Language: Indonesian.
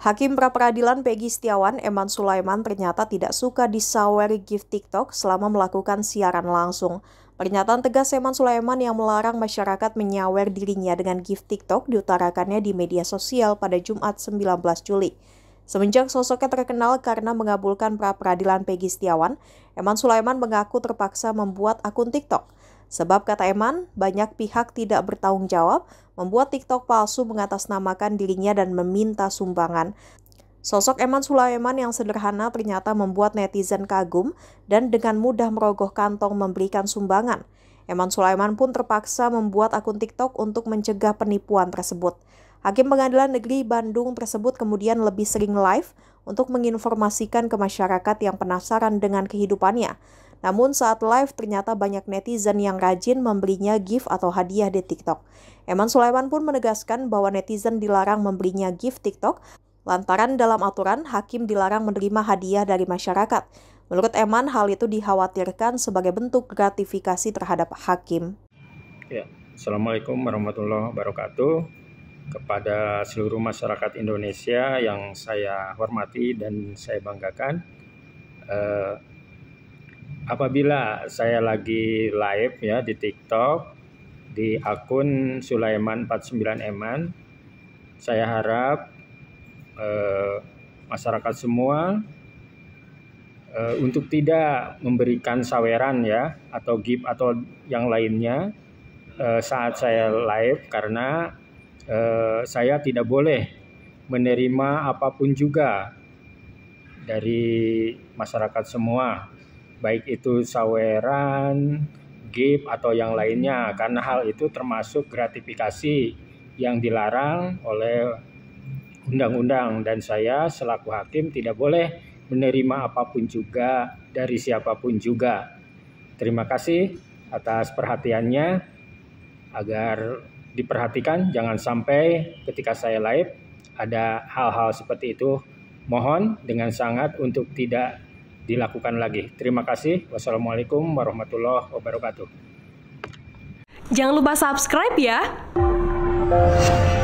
Hakim pra peradilan Peggy Setiawan Eman Sulaiman ternyata tidak suka disaweri gift TikTok selama melakukan siaran langsung. Pernyataan tegas Eman Sulaiman yang melarang masyarakat menyawer dirinya dengan gift TikTok diutarakannya di media sosial pada Jumat 19 Juli. Semenjak sosoknya terkenal karena mengabulkan pra peradilan Peggy Setiawan, Eman Sulaiman mengaku terpaksa membuat akun TikTok. Sebab kata Eman, banyak pihak tidak bertanggung jawab membuat TikTok palsu mengatasnamakan dirinya dan meminta sumbangan. Sosok Eman Sulaiman yang sederhana ternyata membuat netizen kagum dan dengan mudah merogoh kantong memberikan sumbangan. Eman Sulaiman pun terpaksa membuat akun TikTok untuk mencegah penipuan tersebut. Hakim Pengadilan Negeri Bandung tersebut kemudian lebih sering live untuk menginformasikan ke masyarakat yang penasaran dengan kehidupannya. Namun saat live ternyata banyak netizen yang rajin membelinya gift atau hadiah di TikTok. Eman Sulaiman pun menegaskan bahwa netizen dilarang membelinya gift TikTok lantaran dalam aturan hakim dilarang menerima hadiah dari masyarakat. Menurut Eman, hal itu dikhawatirkan sebagai bentuk gratifikasi terhadap hakim. Ya, Assalamualaikum warahmatullahi wabarakatuh. Kepada seluruh masyarakat Indonesia yang saya hormati dan saya banggakan, eh, apabila saya lagi live ya di TikTok di akun Sulaiman 49 Eman saya harap eh, masyarakat semua eh, untuk tidak memberikan saweran ya atau gift atau yang lainnya eh, saat saya live karena eh, saya tidak boleh menerima apapun juga dari masyarakat semua baik itu saweran, gift atau yang lainnya karena hal itu termasuk gratifikasi yang dilarang oleh undang-undang dan saya selaku hakim tidak boleh menerima apapun juga dari siapapun juga. Terima kasih atas perhatiannya agar diperhatikan jangan sampai ketika saya live ada hal-hal seperti itu. Mohon dengan sangat untuk tidak dilakukan lagi. Terima kasih. Wassalamualaikum warahmatullahi wabarakatuh. Jangan lupa subscribe ya.